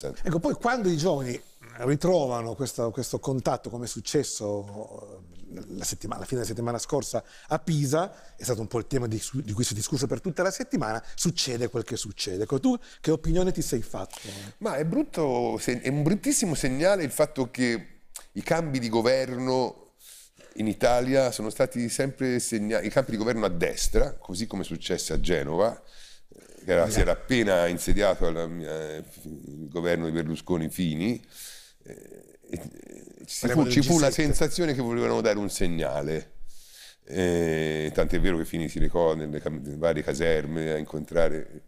Certo. Ecco, poi quando i giovani ritrovano questo, questo contatto, come è successo eh, la, la fine della settimana scorsa a Pisa, è stato un po' il tema di, di cui si è discusso per tutta la settimana, succede quel che succede. Ecco, tu che opinione ti sei fatto? Ma è, brutto, è un bruttissimo segnale il fatto che i cambi di governo in Italia sono stati sempre segnati, i cambi di governo a destra, così come è successo a Genova, era, si era esatto. appena insediato mia, eh, il governo di Berlusconi Fini, eh, ci, fu, ci fu, la sensazione che volevano dare un segnale. Eh, tant'è vero che Fini si recò nelle, nelle varie caserme a incontrare.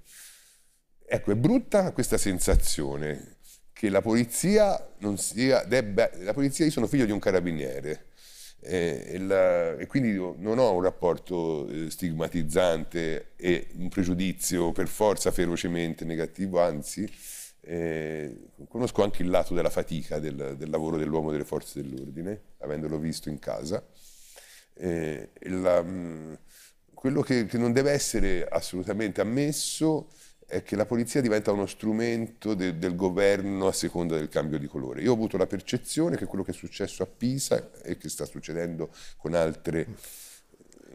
Ecco, è brutta questa sensazione che la polizia non sia, debba, la polizia io sono figlio di un carabiniere, eh, la, e quindi non ho un rapporto eh, stigmatizzante e un pregiudizio per forza ferocemente negativo, anzi eh, conosco anche il lato della fatica del, del, lavoro dell'uomo delle forze dell'ordine, avendolo visto in casa. Eh, la, mh, mm, quello che, che non deve essere assolutamente ammesso è che la polizia diventa uno strumento de, del governo a seconda del cambio di colore. Io ho avuto la percezione che quello che è successo a Pisa e che sta succedendo con altre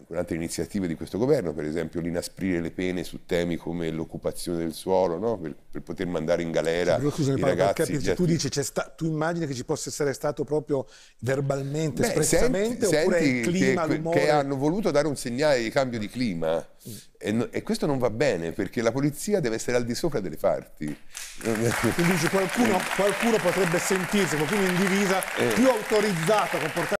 un'altra iniziativa di questo governo, per esempio l'inasprire le pene su temi come l'occupazione del suolo, no? per, per, poter mandare in galera sì, scusami, i ragazzi. Capire, già... tu, dici, sta, tu immagini che ci possa essere stato proprio verbalmente, Beh, espressamente, senti, oppure senti il clima, che, che, hanno voluto dare un segnale di cambio di clima e, no, e, questo non va bene perché la polizia deve essere al di sopra delle parti. Quindi qualcuno, qualcuno potrebbe sentirsi, qualcuno in divisa, eh. più autorizzato a comportarsi